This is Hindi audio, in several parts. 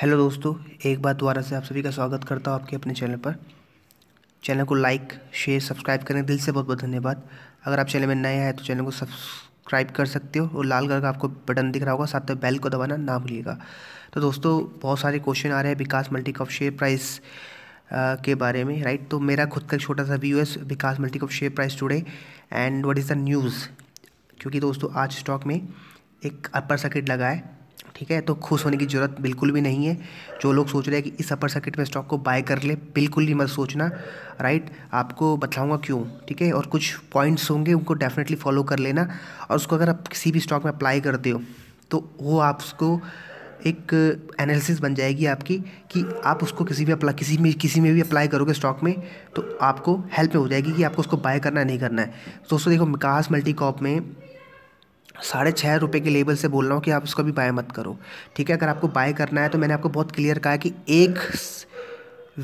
हेलो दोस्तों एक बार दोबारा से आप सभी का स्वागत करता हूँ आपके अपने चैनल पर चैनल को लाइक शेयर सब्सक्राइब करने दिल से बहुत बहुत धन्यवाद अगर आप चैनल में नए हैं तो चैनल को सब्सक्राइब कर सकते हो और लाल कलर का आपको बटन दिख रहा होगा साथ में बेल को दबाना ना भूलिएगा तो दोस्तों बहुत सारे क्वेश्चन आ रहे हैं विकास मल्टीकॉप शेयर प्राइस के बारे में राइट तो मेरा खुद का एक छोटा सा व्यू है Vikas Multicorp share price today and what is the news क्योंकि दोस्तों आज स्टॉक में एक अपर सर्किट लगा है ठीक है तो खुश होने की ज़रूरत बिल्कुल भी नहीं है जो लोग सोच रहे हैं कि इस अपर सर्किट में स्टॉक को बाय कर ले बिल्कुल भी मत सोचना राइट आपको बताऊंगा क्यों ठीक है और कुछ पॉइंट्स होंगे उनको डेफिनेटली फॉलो कर लेना और उसको अगर आप किसी भी स्टॉक में अप्लाई करते हो तो वो आपको एक एनालिसिस बन जाएगी आपकी कि आप उसको किसी भी अप्लाई किसी में किसी में भी अप्लाई करोगे स्टॉक में तो आपको हेल्प हो जाएगी कि आपको उसको बाय करना है नहीं करना है दोस्तों देखो मिकास मल्टीकॉप में साढ़े छः रुपये के लेवल से बोल रहा हूँ कि आप उसको भी बाय मत करो ठीक है अगर आपको बाय करना है तो मैंने आपको बहुत क्लियर कहा है कि एक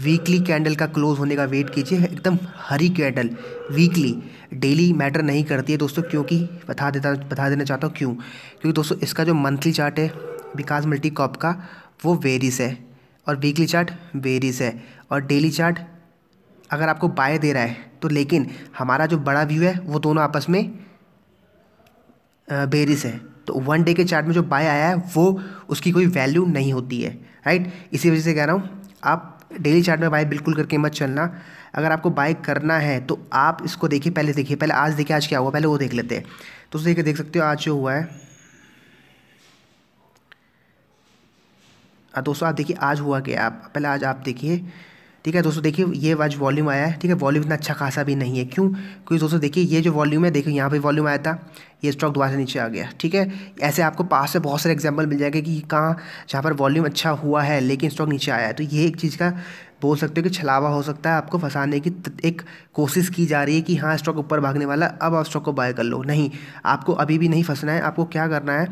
वीकली कैंडल का क्लोज होने का वेट कीजिए एकदम हरी कैंडल वीकली डेली मैटर नहीं करती है दोस्तों क्योंकि बता देता बता देना चाहता हूँ क्यों क्योंकि दोस्तों इसका जो मंथली चार्ट है विकास मल्टी कॉप का वो वेरिस है और वीकली चार्ट वेरिस है और डेली चार्ट अगर आपको बाय दे रहा है तो लेकिन हमारा जो बड़ा व्यू है वो दोनों आपस में बेरिस है तो वन डे के चार्ट में जो बाय आया है वो उसकी कोई वैल्यू नहीं होती है राइट इसी वजह से कह रहा हूँ आप डेली चार्ट में बाय बिल्कुल करके मत चलना अगर आपको बाय करना है तो आप इसको देखिए पहले देखिए पहले आज देखिए आज क्या हुआ पहले वो देख लेते हैं तो देखिए देख सकते हो आज जो हुआ है हाँ, दोस्तों आप देखिए आज हुआ क्या आप पहले आज आप देखिए ठीक है दोस्तों देखिए ये वाज वॉल्यूम आया है ठीक है वॉल्यूम इतना अच्छा खासा भी नहीं है क्यों क्योंकि दोस्तों देखिए ये जो वॉल्यूम है देखिए यहाँ पे वॉल्यूम आया था ये स्टॉक दोबारा से नीचे आ गया ठीक है ऐसे आपको पास से बहुत सारे एग्जाम्पल मिल जाएगा कि कहाँ जहाँ पर वॉल्यूम अच्छा हुआ है लेकिन स्टॉक नीचे आया है तो ये एक चीज़ का बोल सकते हो कि छलावा हो सकता है आपको फंसाने की एक कोशिश की जा रही है कि हाँ स्टॉक ऊपर भागने वाला अब आप स्टॉक को बाय कर लो नहीं आपको अभी भी नहीं फंसना है आपको क्या करना है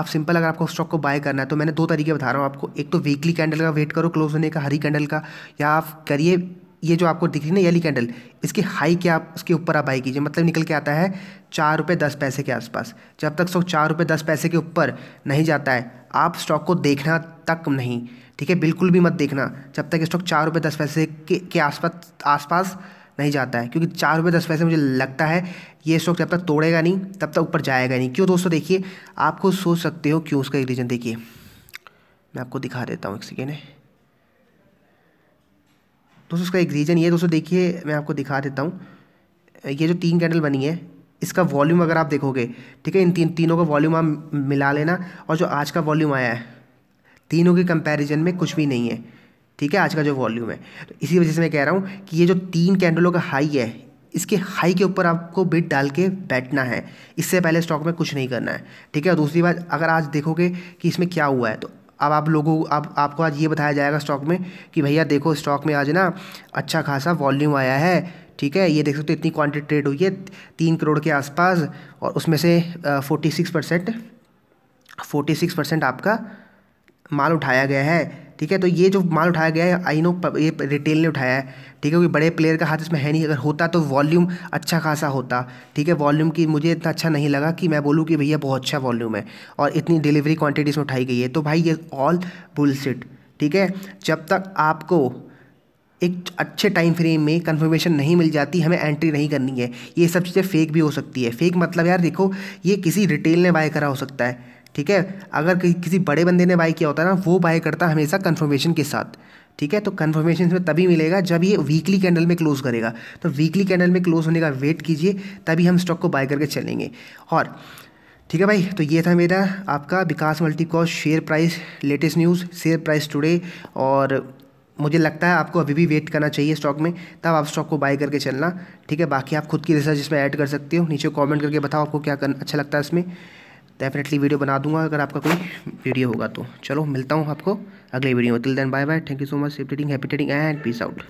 आप सिंपल अगर आपको स्टॉक को बाय करना है तो मैंने दो तरीके बता रहा हूँ आपको एक तो वीकली कैंडल का वेट करो क्लोज होने का हरी कैंडल का या आप करिए ये जो आपको दिख रही है ना येली कैंडल इसकी हाई क्या आप उसके ऊपर आप बाई कीजिए मतलब निकल के आता है चार रुपये दस पैसे के आसपास जब तक स्टॉक चार रुपये दस पैसे के ऊपर नहीं जाता है आप स्टॉक को देखना तक नहीं ठीक है बिल्कुल भी मत देखना जब तक स्टॉक चार रुपये दस पैसे के के आसपास आसपास नहीं जाता है क्योंकि चार रुपये दस पैसे मुझे लगता है ये स्टॉक जब तक तोड़ेगा नहीं तब तक ऊपर जाएगा नहीं क्यों दोस्तों देखिए आपको सोच सकते हो क्यों उसका एक रीज़न देखिए मैं आपको दिखा देता हूँ एक सेकेंड दोस्तों उसका एक रीज़न ये दोस्तों देखिए मैं आपको दिखा देता हूँ ये जो तीन कैंडल बनी है इसका वॉल्यूम अगर आप देखोगे ठीक है इन तीन तीनों का वॉल्यूम आप मिला लेना और जो आज का वॉल्यूम आया है तीनों के कंपैरिजन में कुछ भी नहीं है ठीक है आज का जो वॉल्यूम है तो इसी वजह से मैं कह रहा हूँ कि ये जो तीन कैंडलों का हाई है इसके हाई के ऊपर आपको बिट डाल के बैठना है इससे पहले स्टॉक में कुछ नहीं करना है ठीक है और दूसरी बात अगर आज देखोगे कि इसमें क्या हुआ है तो अब आप लोगों आप आपको आज ये बताया जाएगा स्टॉक में कि भैया देखो स्टॉक में आज ना अच्छा खासा वॉल्यूम आया है ठीक है ये देख सकते हो इतनी क्वांटिटी ट्रेड हुई है तीन करोड़ के आसपास और उसमें से forty six percent forty six percent आपका माल उठाया गया है ठीक है तो ये जो माल उठाया गया है आई नो ये रिटेल ने उठाया है ठीक है क्योंकि बड़े प्लेयर का हाथ इसमें है नहीं अगर होता तो वॉल्यूम अच्छा खासा होता ठीक है वॉल्यूम की मुझे इतना अच्छा नहीं लगा कि मैं बोलूँ कि भैया बहुत अच्छा वॉल्यूम है और इतनी डिलीवरी क्वांटिटी इसमें उठाई गई है तो भाई ये ऑल बुलसिट ठीक है जब तक आपको एक अच्छे टाइम फ्रेम में कंफर्मेशन नहीं मिल जाती हमें एंट्री नहीं करनी है ये सब चीज़ें फेक भी हो सकती है फेक मतलब यार देखो ये किसी रिटेल ने बाय करा हो सकता है ठीक है अगर कि, किसी बड़े बंदे ने बाय किया होता है ना वो बाय करता है हमेशा कन्फर्मेशन के साथ ठीक है तो कन्फर्मेशन इसमें तभी मिलेगा जब ये वीकली कैंडल में क्लोज़ करेगा तो वीकली कैंडल में क्लोज़ होने का वेट कीजिए तभी हम स्टॉक को बाय करके चलेंगे और ठीक है भाई तो ये था मेरा आपका Vikas Multicorp share price latest news share price today और मुझे लगता है आपको अभी भी वेट करना चाहिए स्टॉक में तब आप स्टॉक को बाय करके चलना ठीक है बाकी आप खुद की रिसर्च इसमें ऐड कर सकते हो नीचे कमेंट करके बताओ आपको क्या करना अच्छा लगता है इसमें डेफिनेटली वीडियो बना दूंगा अगर आपका कोई वीडियो होगा तो चलो मिलता हूँ आपको अगले वीडियो में till then bye bye thank you so much safe trading happy trading and peace out